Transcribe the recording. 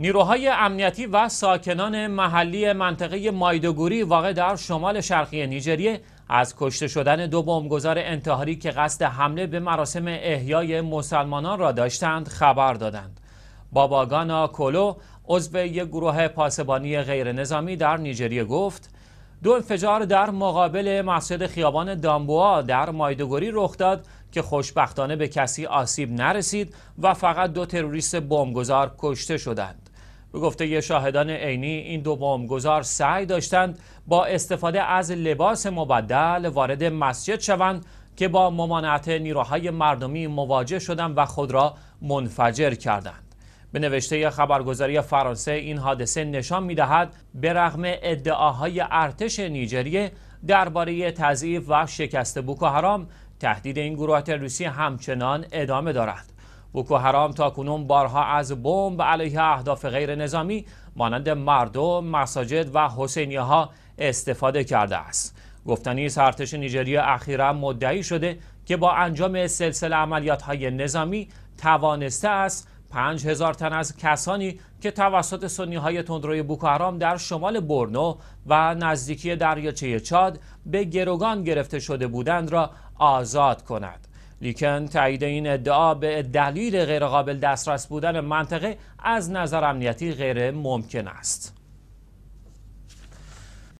نیروهای امنیتی و ساکنان محلی منطقه مایدوگوری واقع در شمال شرقی نیجریه از کشته شدن دو بمبگذار انتحاری که قصد حمله به مراسم احیای مسلمانان را داشتند خبر دادند. گانا کولو عضو یک گروه پاسبانی غیر نظامی در نیجریه گفت دو انفجار در مقابل مسجد خیابان دامبوا در مایدوگوری رخ داد که خوشبختانه به کسی آسیب نرسید و فقط دو تروریست بمبگذار کشته شدند. به گفته شاهدان عینی این دو بمبگذار سعی داشتند با استفاده از لباس مبدل وارد مسجد شوند که با ممانعت نیروهای مردمی مواجه شدند و خود را منفجر کردند به نوشته خبرگزاری فرانسه این حادثه نشان می‌دهد، به رغم ادعاهای ارتش نیجریه درباره تضعیف و شکست بوکو تهدید این گروه تروریستی همچنان ادامه دارد بوکو حرام تا کنون بارها از بمب علیه اهداف غیر نظامی مانند مردم، مساجد و حسینیه ها استفاده کرده است. گفتنی ارتش نیجریه اخیرا مدعی شده که با انجام سلسله عملیات های نظامی توانسته است 5000 تن از کسانی که توسط سنی های تندروی بوکوهرام در شمال برنو و نزدیکی دریاچه چاد به گروگان گرفته شده بودند را آزاد کند. لیکن تایید این ادعا به دلیل غیرقابل دسترس بودن منطقه از نظر امنیتی غیر ممکن است